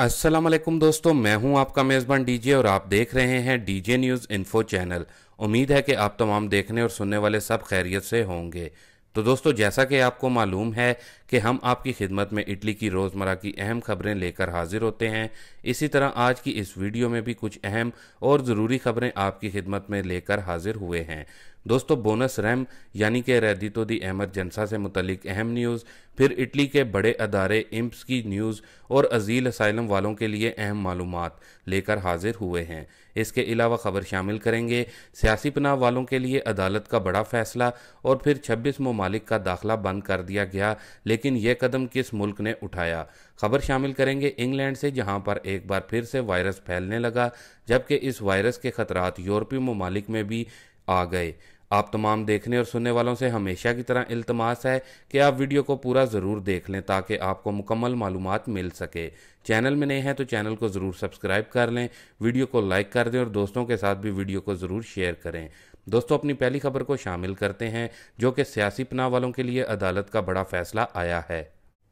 असलम दोस्तों मैं हूं आपका मेज़बान डीजे और आप देख रहे हैं डीजे न्यूज़ इन्फो चैनल उम्मीद है कि आप तमाम देखने और सुनने वाले सब खैरियत से होंगे तो दोस्तों जैसा कि आपको मालूम है कि हम आपकी खिदमत में इटली की रोज़मर्रा की अहम खबरें लेकर हाजिर होते हैं इसी तरह आज की इस वीडियो में भी कुछ अहम और ज़रूरी खबरें आपकी खिदमत में लेकर हाजिर हुए हैं दोस्तों बोनस रैम यानी कि रेदितो दी एमरजेंसा से मुतलिक अहम न्यूज़ फिर इटली के बड़े अदारे इम्प्स की न्यूज़ और अजील असाइलम वालों के लिए अहम मालूम लेकर हाजिर हुए हैं इसके अलावा खबर शामिल करेंगे सियासी पनाह वालों के लिए अदालत का बड़ा फैसला और फिर 26 ममालिक का दाखिला बंद कर दिया गया लेकिन यह कदम किस मुल्क ने उठाया खबर शामिल करेंगे इंग्लैंड से जहां पर एक बार फिर से वायरस फैलने लगा जबकि इस वायरस के खतरात यूरोपीय ममालिक में भी आ गए आप तमाम देखने और सुनने वालों से हमेशा की तरह इल्तमास है कि आप वीडियो को पूरा ज़रूर देख लें ताकि आपको मुकम्मल मालूम मिल सके चैनल में नहीं है तो चैनल को ज़रूर सब्सक्राइब कर लें वीडियो को लाइक कर दें और दोस्तों के साथ भी वीडियो को ज़रूर शेयर करें दोस्तों अपनी पहली खबर को शामिल करते हैं जो कि सियासी पनाह वालों के लिए अदालत का बड़ा फैसला आया है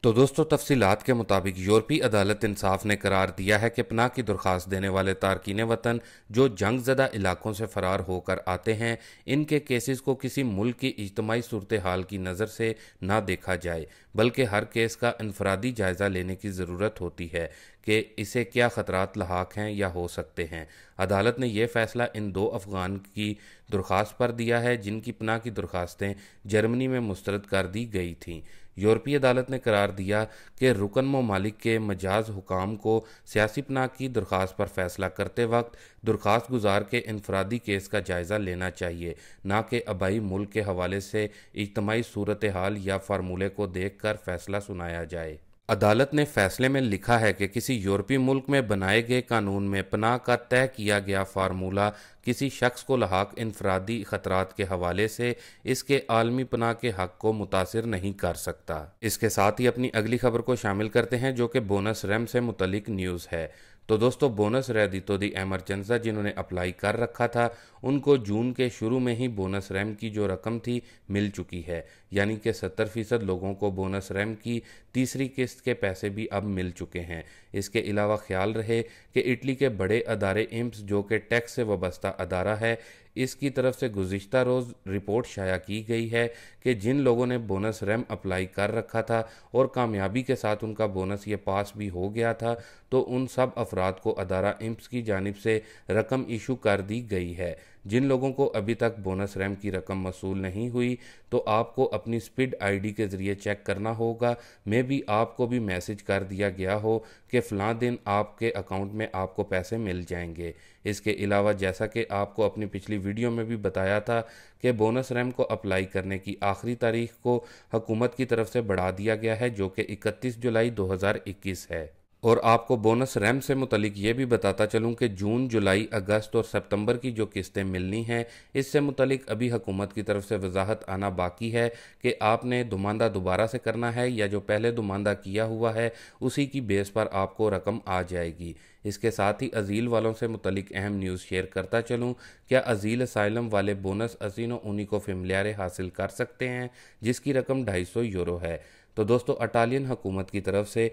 तो दोस्तों तफसीत के मुताबिक यूरोपीय अदालत इंसाफ ने करार दिया है कि पनाह की दरख्वास्त देने वाले तारकिन वतन जो जंग जदा इलाकों से फरार होकर आते हैं इनके केसेस को किसी मुल्क की इजतमाही सूरत हाल की नज़र से ना देखा जाए बल्कि हर केस का इनफरादी जायज़ा लेने की ज़रूरत होती है कि इसे क्या ख़तरात लाक हैं या हो सकते हैं अदालत ने यह फ़ैसला इन दो अफगान की दरख्वास्त पर दिया है जिनकी पनाह की दरख्वास्तें जर्मनी में मुस्तरद कर दी गई थी यूरोपीय अदालत ने करार दिया कि रुकन ममालिक के मजाज हुकाम को सियासी पनाह की दरख्वास्त पर फैसला करते वक्त दरख्वास्त गुजार के इनफरादी केस का जायज़ा लेना चाहिए ना कि आबाई मुल्क के हवाले से इजतमाही सूरत हाल या फार्मूले को देख कर फैसला सुनाया जाए अदालत ने फैसले में लिखा है कि किसी यूरोपीय मुल्क में बनाए गए कानून में पनाह का तय किया गया फार्मूला किसी शख्स को लहाक इनफरादी ख़तरात के हवाले से इसके आलमी पनाह के हक़ को मुतासर नहीं कर सकता इसके साथ ही अपनी अगली खबर को शामिल करते हैं जो कि बोनस रैम से मुतलिक न्यूज़ है तो दोस्तों बोनस तो दी एमरजेंसा जिन्होंने अप्लाई कर रखा था उनको जून के शुरू में ही बोनस रैम की जो रकम थी मिल चुकी है यानी कि सत्तर फीसद लोगों को बोनस रैम की तीसरी किस्त के पैसे भी अब मिल चुके हैं इसके अलावा ख्याल रहे कि इटली के बड़े अदारे एम्स जो कि टैक्स से वाबस्ता अदारा है इसकी तरफ से गुज्त रोज़ रिपोर्ट शाया की गई है कि जिन लोगों ने बोनस रैम अप्लाई कर रखा था और कामयाबी के साथ उनका बोनस ये पास भी हो गया था तो उन सब अफराद को अदारा एम्स की जानब से रकम इशू कर दी गई है जिन लोगों को अभी तक बोनस रैम की रकम वसूल नहीं हुई तो आपको अपनी स्पिड आईडी के ज़रिए चेक करना होगा मे भी आपको भी मैसेज कर दिया गया हो कि फ़लाँ दिन आपके अकाउंट में आपको पैसे मिल जाएंगे इसके अलावा जैसा कि आपको अपनी पिछली वीडियो में भी बताया था कि बोनस रैम को अप्लाई करने की आखिरी तारीख को हकूमत की तरफ से बढ़ा दिया गया है जो कि इकतीस जुलाई दो है और आपको बोनस रैम से मुतलिक ये भी बताता चलूँ कि जून जुलाई अगस्त और सितंबर की जो किस्तें मिलनी हैं इससे मुतलिक अभी हुकूमत की तरफ से वजाहत आना बाकी है कि आपने दुमांदा दोबारा से करना है या जो पहले दुमांदा किया हुआ है उसी की बेस पर आपको रकम आ जाएगी इसके साथ ही अजील वालों से मुतलिक अहम न्यूज़ शेयर करता चलूँ क्या अजील असाइलम वाले बोनस असीनो उन्हीं को फिमलियारे हासिल कर सकते हैं जिसकी रकम ढाई सौ यूरो है तो दोस्तों अटालियन हुकूमत की तरफ से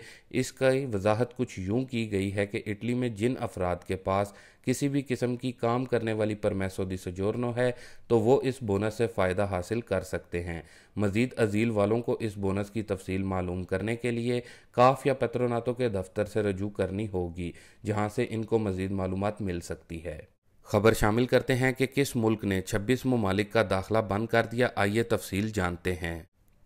इसका वजाहत कुछ यूँ की गई है कि इटली में जिन अफराद के पास किसी भी किस्म की काम करने वाली परमेसो दी सजोरनो है तो वो इस बोनस से फ़ायदा हासिल कर सकते हैं मज़ीद अजील वालों को इस बोनस की तफसील मालूम करने के लिए काफ या पत्रोनातों के दफ्तर से रजू करनी होगी जहाँ से इनको मज़ीद मालूम मिल सकती है खबर शामिल करते हैं कि किस मुल्क ने 26 ममालिक का दाखला बंद कर दिया आइए तफसील जानते हैं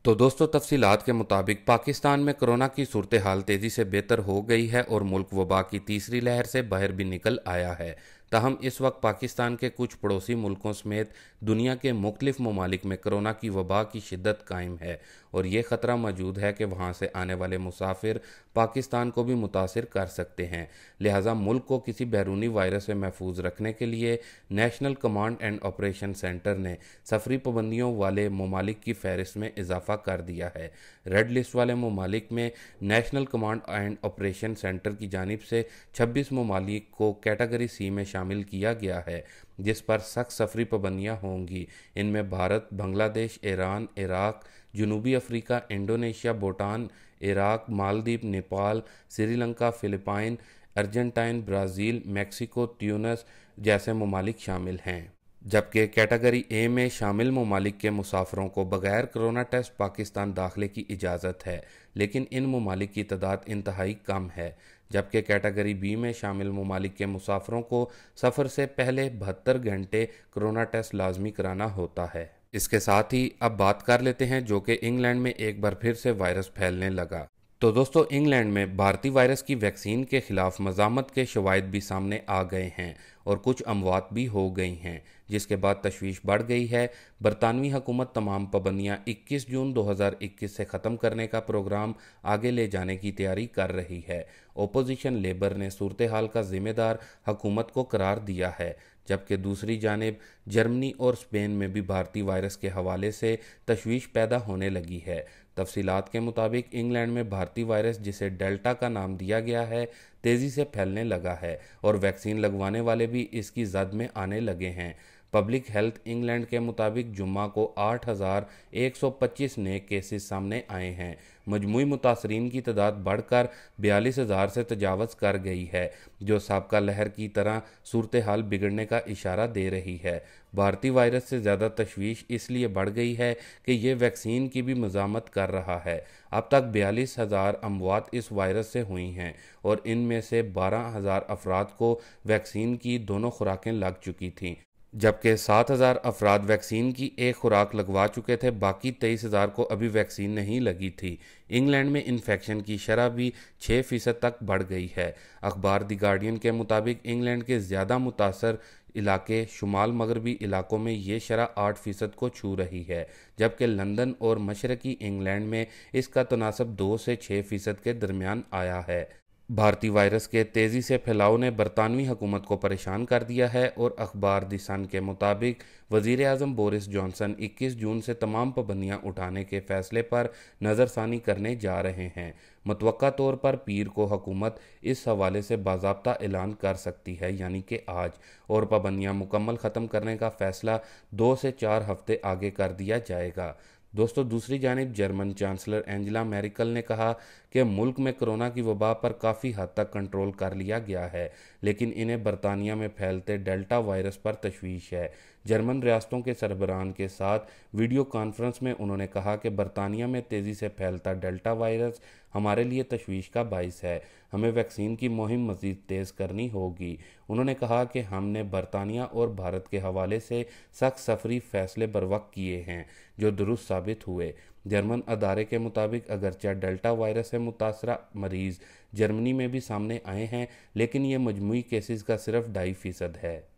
तो दोस्तों तफसीत के मुताबिक पाकिस्तान में कोरोना की सूरत हाल तेज़ी से बेहतर हो गई है और मुल्क वबा की तीसरी लहर से बाहर भी निकल आया है तहम इस वक्त पाकिस्तान के कुछ पड़ोसी मुल्कों समेत दुनिया के मुख्तफ ममालिक में कोरोना की वबा की शिदत कायम है और ये ख़तरा मौजूद है कि वहाँ से आने वाले मुसाफिर पाकिस्तान को भी मुतासर कर सकते हैं लिहाजा मुल्क को किसी बैरूनी वायरस से महफूज रखने के लिए national command and operation centre ने सफरी पाबंदियों वाले ममालिक की फहरिस्त में इजाफा कर दिया है रेड लिस्ट वाले ममालिक में national command and operation centre की जानब से छब्बीस ममालिक को कैटागरी सी में शामिल किया गया है जिस पर सख्त सफरी पाबंदियाँ होंगी इनमें भारत बांग्लादेश ईरान इराक जनूबी Africa Indonesia Bhutan Iraq Maldives Nepal Sri Lanka Philippine Argentine Brazil Mexico Tunis जैसे ममालिक शामिल हैं जबकि कैटेगरी ए में शामिल ममालिक के मुसाफरों को बगैर कोरोना टेस्ट पाकिस्तान दाखिले की इजाज़त है लेकिन इन ममालिक की तादाद इंतहाई कम है जबकि कैटेगरी बी में शामिल ममालिक के मुसाफरों को सफ़र से पहले बहत्तर घंटे कोरोना टेस्ट लाजमी कराना होता है इसके साथ ही अब बात कर लेते हैं जो कि इंग्लैंड में एक बार फिर से वायरस फैलने लगा तो दोस्तों इंग्लैंड में भारतीय वायरस की वैक्सीन के खिलाफ मजामत के शवायद भी सामने आ गए हैं और कुछ अमवात भी हो गई हैं जिसके बाद तशवीश बढ़ गई है बरतानवी हुकूमत तमाम पाबंदियाँ 21 जून 2021 से ख़त्म करने का प्रोग्राम आगे ले जाने की तैयारी कर रही है ओपोजिशन लेबर ने सूरत हाल का जिम्मेदार हकूमत को करार दिया है जबकि दूसरी जानब जर्मनी और स्पेन में भी भारतीय वायरस के हवाले से तशवीश पैदा होने लगी है तफसीत के मुताबिक इंग्लैंड में भारतीय वायरस जिसे डेल्टा का नाम दिया गया है तेज़ी से फैलने लगा है और वैक्सीन लगवाने वाले भी इसकी जद में आने लगे हैं पब्लिक हेल्थ इंग्लैंड के मुताबिक जुम्मा को 8,125 नए केसेस सामने आए हैं मजमू मुतासरीन की तादाद बढ़कर बयालीस हज़ार से तजावज़ कर गई है जो सबका लहर की तरह सूरत हाल बिगड़ने का इशारा दे रही है भारतीय वायरस से ज़्यादा तशवीश इसलिए बढ़ गई है कि यह वैक्सीन की भी मजामत कर रहा है अब तक बयालीस हज़ार अमवात इस वायरस से हुई हैं और इनमें से बारह हज़ार अफराद को वैक्सीन की दोनों खुराकें लग चुकी थीं जबकि सात हज़ार अफराद वैक्सीन की एक खुराक लगवा चुके थे बाकी तेईस हज़ार को अभी वैक्सीन नहीं लगी थी इंग्लैंड में इन्फेक्शन की शरह भी छः फ़ीसद तक बढ़ गई है अखबार द गार्डियन के मुताबिक इंग्लैंड के ज़्यादा मुतासर इलाके शुमाल मगरबी इलाकों में ये शरह आठ फ़ीसद को छू रही है जबकि लंदन और मशरकी इंग्लैंड में इसका तनासब दो से छः फ़ीसद के दरमियान आया है भारतीय वायरस के तेज़ी से फैलाव ने बरतानवी हुकूमत को परेशान कर दिया है और अखबार दिसन के मुताबिक वजीर अजम बोरिस जॉनसन 21 जून से तमाम पाबंदियाँ उठाने के फैसले पर नज़रसानी करने जा रहे हैं मतव तौर पर पीर को हुकूमत इस हवाले से बाबा ऐलान कर सकती है यानी कि आज और पाबंदियाँ मुकम्मल ख़त्म करने का फ़ैसला दो से चार हफ्ते आगे कर दिया जाएगा दोस्तों दूसरी जानब जर्मन चांसलर एंजला मेरिकल ने कहा कि मुल्क में कोरोना की वबा पर काफ़ी हद तक कंट्रोल कर लिया गया है लेकिन इन्हें बरतानिया में फैलते डेल्टा वायरस पर तशवीश है जर्मन रियासतों के सरबरान के साथ वीडियो कॉन्फ्रेंस में उन्होंने कहा कि बरतानिया में तेज़ी से फैलता डेल्टा वायरस हमारे लिए तशवीश का बायस है हमें वैक्सीन की मुहिम मजीद तेज़ करनी होगी उन्होंने कहा कि हमने बरतानिया और भारत के हवाले से सख्त सफरी फैसले बर वक्त किए हैं जो दुरुस्त साबित हुए जर्मन अदारे के मुताबिक अगरचे डेल्टा वायरस से मुतासर मरीज़ जर्मनी में भी सामने आए हैं लेकिन ये मजमू केसेस का सिर्फ ढाई फ़ीसद है